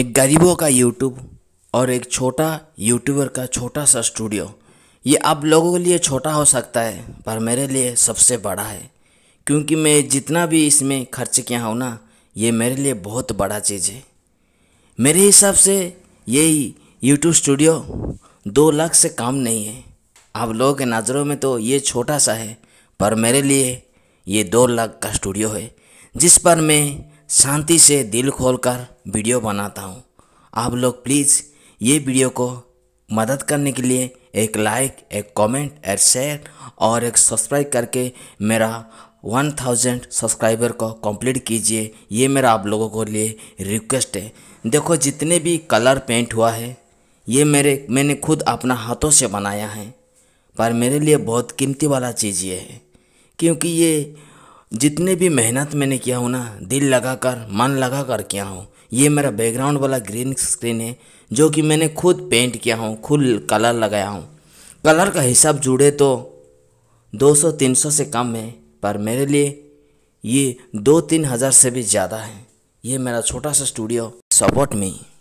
एक गरीबों का यूट्यूब और एक छोटा यूट्यूबर का छोटा सा स्टूडियो ये आप लोगों के लिए छोटा हो सकता है पर मेरे लिए सबसे बड़ा है क्योंकि मैं जितना भी इसमें खर्च किया हूँ ना ये मेरे लिए बहुत बड़ा चीज़ है मेरे हिसाब से यही यूट्यूब स्टूडियो दो लाख से कम नहीं है आप लोगों के नज़रों में तो ये छोटा सा है पर मेरे लिए ये दो लाख का स्टूडियो है जिस पर मैं शांति से दिल खोलकर वीडियो बनाता हूँ आप लोग प्लीज़ ये वीडियो को मदद करने के लिए एक लाइक एक कमेंट एक शेयर और एक सब्सक्राइब करके मेरा 1000 सब्सक्राइबर को कंप्लीट कीजिए ये मेरा आप लोगों के लिए रिक्वेस्ट है देखो जितने भी कलर पेंट हुआ है ये मेरे मैंने खुद अपना हाथों से बनाया है पर मेरे लिए बहुत कीमती वाला चीज़ ये है क्योंकि ये जितने भी मेहनत मैंने किया हूँ ना दिल लगा कर मन लगा कर किया हूँ ये मेरा बैकग्राउंड वाला ग्रीन स्क्रीन है जो कि मैंने खुद पेंट किया हूँ खुद कलर लगाया हूँ कलर का हिसाब जुड़े तो 200-300 से कम है पर मेरे लिए ये दो तीन हज़ार से भी ज़्यादा है ये मेरा छोटा सा स्टूडियो सपोर्ट में